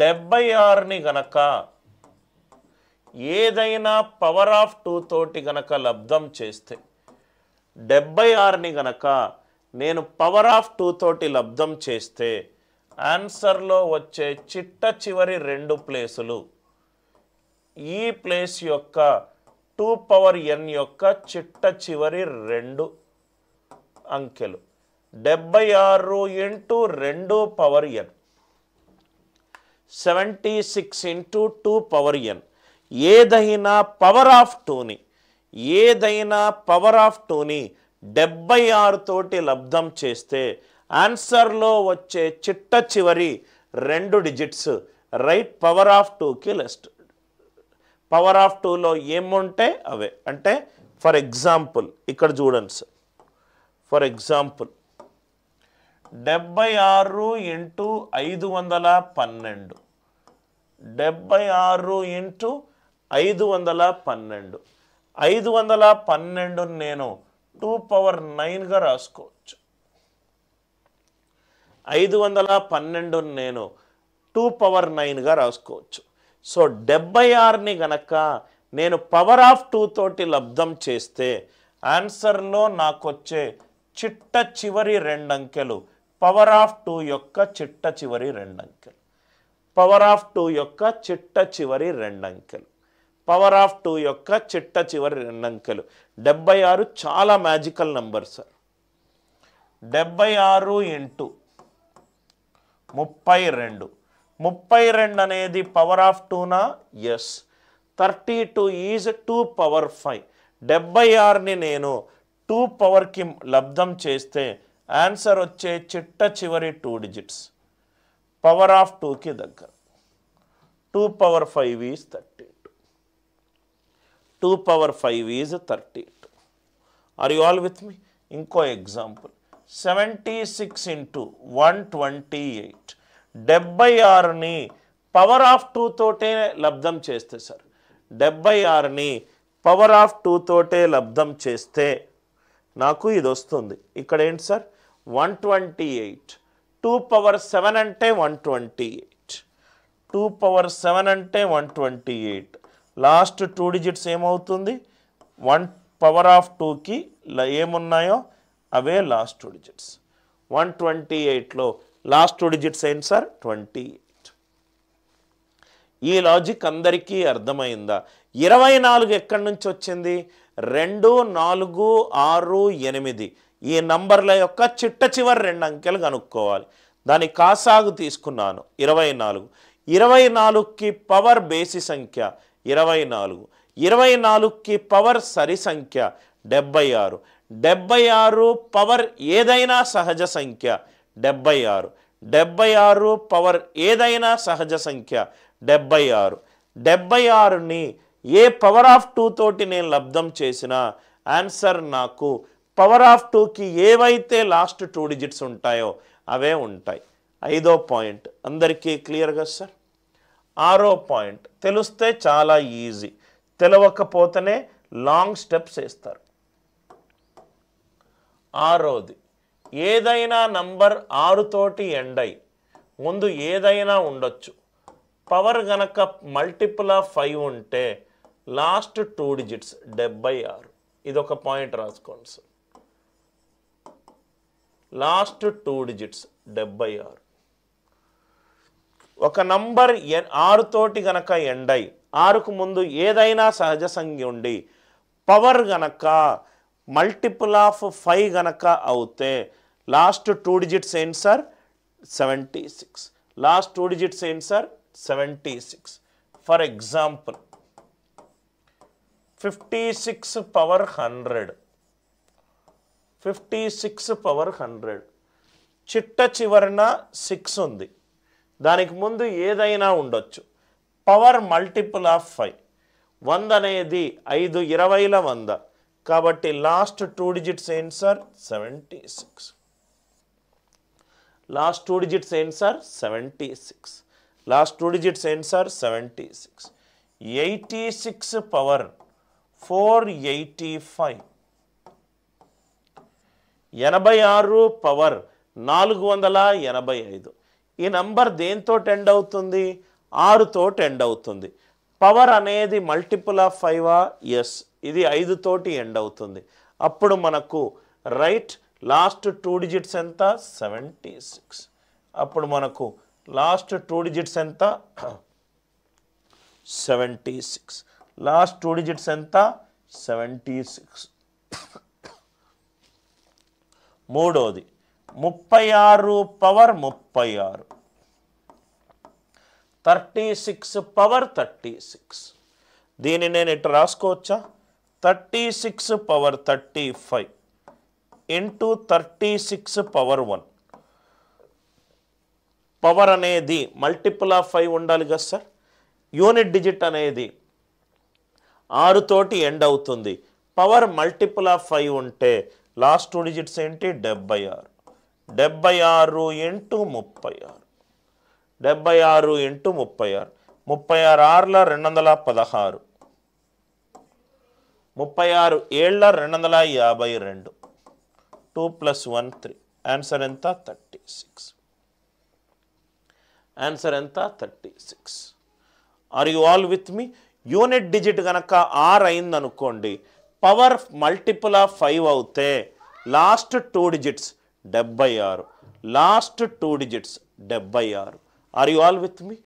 డెబ్బై ఆరుని గనక ఏదైనా పవర్ ఆఫ్ టూ తోటి గనక లబ్ధం చేస్తే డెబ్బై ఆరుని గనక నేను పవర్ ఆఫ్ టూ తోటి లబ్ధం చేస్తే ఆన్సర్లో వచ్చే చిట్ట చివరి రెండు ప్లేసులు ఈ ప్లేస్ యొక్క టూ పవర్ ఎన్ యొక్క చిట్ట చివరి రెండు అంకెలు డెబ్బై ఆరు ఇంటూ రెండు power N seventy six into two power N ఏదైనా పవర్ ఆఫ్ టూని ఏదైనా పవర్ ఆఫ్ టూని డెబ్బై ఆరుతోటి లబ్ధం చేస్తే ఆన్సర్లో వచ్చే చిట్ట చివరి రెండు డిజిట్స్ రైట్ పవర్ ఆఫ్ టూకి లెస్ట్ పవర్ ఆఫ్ టూలో ఏముంటే అవే అంటే ఫర్ ఎగ్జాంపుల్ ఇక్కడ చూడండి సార్ ఫర్ ఎగ్జాంపుల్ డెబ్బై ఆరు ఇంటూ ఐదు వందల పన్నెండు డెబ్బై ఆరు ఇంటూ ఐదు వందల పన్నెండు ఐదు వందల పన్నెండు నేను టూ పవర్ నైన్గా రాసుకోవచ్చు ఐదు వందల పన్నెండు నేను టూ పవర్ నైన్గా రాసుకోవచ్చు సో డెబ్బై ఆరుని గనక నేను పవర్ ఆఫ్ టూ తోటి లబ్ధం చేస్తే ఆన్సర్లో నాకు వచ్చే చిట్ట చివరి రెండంకెలు పవర్ ఆఫ్ టూ యొక్క చిట్ట చివరి రెండంకెలు పవర్ ఆఫ్ టూ యొక్క చిట్ట చివరి రెండంకెలు పవర్ ఆఫ్ టూ యొక్క చిట్ట చివరి రెండంకెలు డెబ్బై ఆరు చాలా మ్యాజికల్ నంబర్ సార్ డెబ్బై ఆరు ఇంటూ ముప్పై రెండు ముప్పై రెండు అనేది పవర్ ఆఫ్ టూనా as thirty two is two power five డెబ్బై ఆరుని నేను టూ పవర్కి లబ్ధం చేస్తే ఆన్సర్ వచ్చే చిట్ట చివరి టూ డిజిట్స్ పవర్ ఆఫ్ టూకి దగ్గర two power five is thirty eight two power five is thirty eight are you all with me ఇంకో example seventy six into one twenty eight డెబ్బై ఆరుని పవర్ ఆఫ్ టూ తోటే లబ్ధం చేస్తే sir డెబ్బై ఆరుని power of two తోటే లబ్ధం చేస్తే నాకు ఇది వస్తుంది ఇక్కడ ఏంటి sir one twenty eight two power seven అంటే one twenty eight two power seven అంటే one twenty eight last two digits ఏమవుతుంది వన్ పవర్ ఆఫ్ టూకి ఏమున్నాయో అవే last two digits one twenty ఎయిట్లో లాస్ట్ టూ డిజిట్స్ ఏంటి సార్ ట్వంటీ ఎయిట్ ఈ logic అందరికీ అర్థమైందా ఇరవై నాలుగు ఎక్కడి నుంచి వచ్చింది రెండు నాలుగు ఆరు ఎనిమిది ఈ నంబర్ల యొక్క చిట్ట చివరి రెండు అంకెలు కనుక్కోవాలి దాని కాసాగు తీసుకున్నాను ఇరవై నాలుగు ఇరవై నాలుగుకి పవర్ బేసి సంఖ్య ఇరవై నాలుగు ఇరవై నాలుగుకి పవర్ సరి సంఖ్య డెబ్బై ఆరు డెబ్బై ఆరు పవర్ ఏదైనా సహజ సంఖ్య డెబ్బై ఆరు డెబ్బై ఆరు పవర్ ఏదైనా సహజ సంఖ్య డెబ్బై ఆరు డెబ్బై ఆరుని ఏ పవర్ ఆఫ్ టూ తోటి నేను లబ్ధం చేసిన ఆన్సర్ నాకు పవర్ ఆఫ్ టూకి ఏవైతే లాస్ట్ టూ డిజిట్స్ ఉంటాయో అవే ఉంటాయి ఐదో పాయింట్ అందరికీ క్లియర్గా సార్ ఆరో పాయింట్ తెలిస్తే చాలా ఈజీ తెలవకపోతేనే లాంగ్ స్టెప్స్ వేస్తారు ఆరోది ఏదైనా నంబర్ ఆరుతోటి ఎండ్ అయి ముందు ఏదైనా ఉండొచ్చు పవర్ గనక మల్టిపుల్ ఆఫ్ ఫైవ్ ఉంటే లాస్ట్ టూ డిజిట్స్ డెబ్బై ఆరు ఇది ఒక పాయింట్ రాసుకోండి సార్ లాస్ట్ టూ డిజిట్స్ డెబ్బై ఆరు ఒక నంబర్ ఆరుతోటి గనక ఎండై ఆరుకు ముందు ఏదైనా సహజ సంఖ్య ఉండి పవర్ గనక మల్టిపుల్ ఆఫ్ ఫైవ్ గనక అవుతే లాస్ట్ టూ డిజిట్స్ ఏంటి sir seventy six last two digits ఏంటి sir seventy six for example fifty six power hundred fifty six power hundred చిట్ట చివరన సిక్స్ ఉంది దానికి ముందు ఏదైనా ఉండొచ్చు పవర్ మల్టిపుల్ ఆఫ్ ఫైవ్ వంద అనేది ఐదు ఇరవైల వంద కాబట్టి లాస్ట్ టూ డిజిట్స్ ఏంటి sir seventy six last two digits ఏంటి sir seventy six last two digits ఏంటి sir seventy six eighty six power four eighty five ఎనభై ఆరు పవర్ నాలుగు వందల ఎనభై ఐదు ఈ నంబర్ దేంతో ఎండ్ అవుతుంది ఆరుతో ఎండ్ అవుతుంది పవర్ అనేది మల్టిపుల్ ఆఫ్ ఫైవా ఎస్ ఇది ఐదుతోటి ఎండ్ అవుతుంది అప్పుడు మనకు రైట్ లాస్ట్ టూ డిజిట్స్ ఎంత సెవెంటీ సిక్స్ అప్పుడు మనకు లాస్ట్ టూ డిజిట్స్ ఎంత seventy six last two digits ఎంత సెవెంటీ సిక్స్ మూడోది ముప్పై ఆరు పవర్ ముప్పై ఆరు thirty six power thirty six దీన్ని నేను ఇటు రాసుకోవచ్చా thirty six power thirty five into thirty six power one power అనేది మల్టిపుల్ ఆఫ్ ఫైవ్ ఉండాలి కదా సార్ యూనిట్ డిజిట్ అనేది ఆరుతోటి ఎండ్ అవుతుంది పవర్ మల్టిపుల్ ఆఫ్ ఫైవ్ ఉంటే లాస్ట్ టూ డిజిట్స్ ఏంటి డెబ్బై ఆరు డెబ్బై ఆరు ఇంటూ ముప్పై ఆరు డెబ్బై ఆరు ఇంటూ ముప్పై ఆరు ముప్పై ఆరు ఆరుల రెండు వందల పదహారు ముప్పై ఆరు ఏళ్ళ రెండు వందల యాభై రెండు two plus one three answer ఎంత థర్టీ సిక్స్ ఆన్సర్ ఎంత thirty six are you all with me unit digit కనుక ఆర్ అయిందనుకోండి పవర్ మల్టిపుల్ ఆఫ్ ఫైవ్ అవుతే లాస్ట్ టూ డిజిట్స్ డెబ్బై ఆరు లాస్ట్ టూ డిజిట్స్ డెబ్బై ఆరు are you all with me